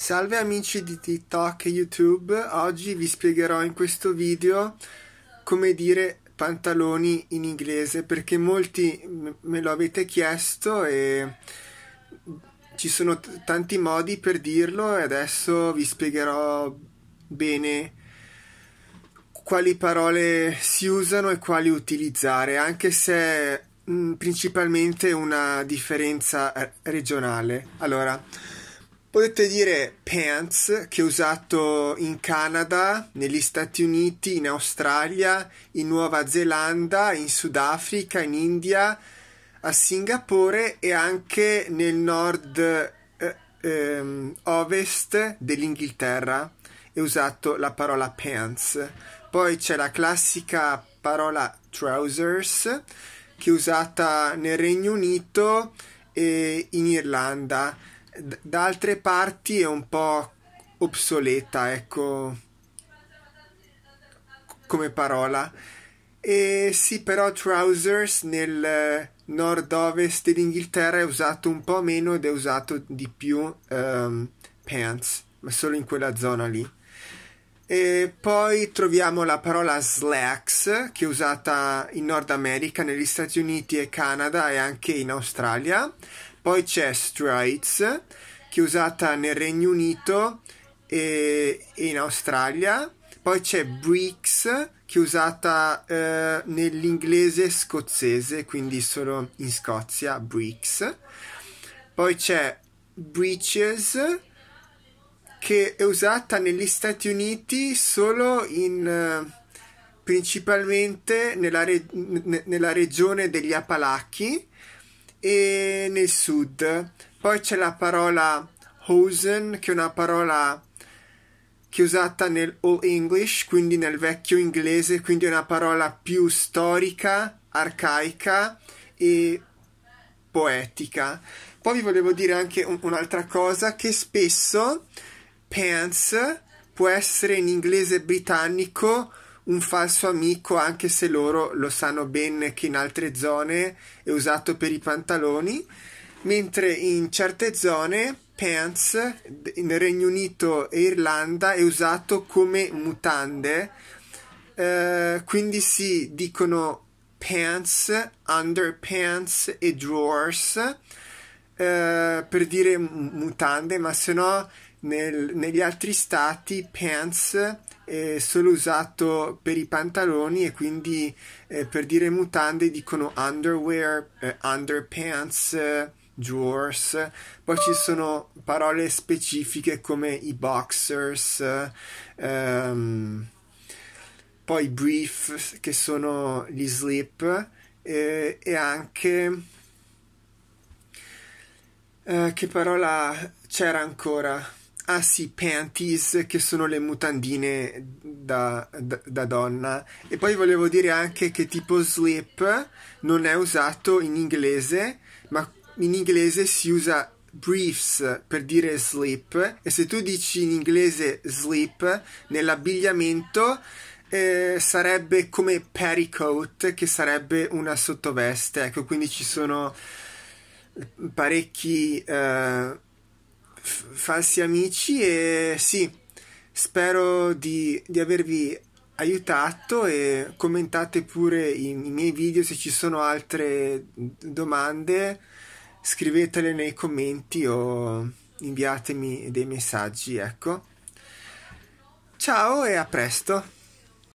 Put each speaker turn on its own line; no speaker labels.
Salve amici di TikTok e YouTube, oggi vi spiegherò in questo video come dire pantaloni in inglese perché molti me lo avete chiesto e ci sono t- tanti modi per dirlo e adesso vi spiegherò bene quali parole si usano e quali utilizzare anche se mh, principalmente una differenza regionale. Allora, Potete dire pants che è usato in Canada, negli Stati Uniti, in Australia, in Nuova Zelanda, in Sudafrica, in India, a Singapore e anche nel nord eh, ehm, ovest dell'Inghilterra è usato la parola pants. Poi c'è la classica parola trousers che è usata nel Regno Unito e in Irlanda da altre parti è un po' obsoleta, ecco, come parola. E sì, però trousers nel nord-ovest dell'Inghilterra è usato un po' meno ed è usato di più um, pants, ma solo in quella zona lì. E poi troviamo la parola slacks che è usata in Nord America, negli Stati Uniti e Canada e anche in Australia. Poi c'è Straits, che è usata nel Regno Unito e, in Australia. Poi c'è Bricks, che è usata eh, nell'inglese scozzese, quindi solo in Scozia, Bricks. Poi c'è Breaches, che è usata negli Stati Uniti solo in... Eh, principalmente nella, re, n- nella regione degli Appalachi, e nel sud. Poi c'è la parola Hosen, che è una parola che è usata nel Old English, quindi nel vecchio inglese, quindi è una parola più storica, arcaica e poetica. Poi vi volevo dire anche un, un'altra cosa, che spesso pants può essere in inglese britannico un falso amico anche se loro lo sanno bene che in altre zone è usato per i pantaloni, mentre in certe zone pants nel Regno Unito e Irlanda è usato come mutande, eh, quindi si dicono pants, underpants e drawers. Uh, per dire mutande, ma se no nel, negli altri stati pants eh, solo usato per i pantaloni e quindi eh, per dire mutande dicono underwear, eh, underpants, eh, drawers, poi ci sono parole specifiche come i boxers, ehm, poi brief che sono gli slip eh, e anche eh, che parola c'era ancora? Ah panties, che sono le mutandine da, da, da, donna. E poi volevo dire anche che tipo slip non è usato in inglese, ma in inglese si usa briefs per dire slip. E se tu dici in inglese slip, nell'abbigliamento eh, sarebbe come petticoat, che sarebbe una sottoveste. Ecco, quindi ci sono parecchi... Eh, f- falsi amici e sì, spero di, di, avervi aiutato e commentate pure i, i miei video se ci sono altre domande, scrivetele nei commenti o inviatemi dei messaggi, ecco. Ciao e a presto!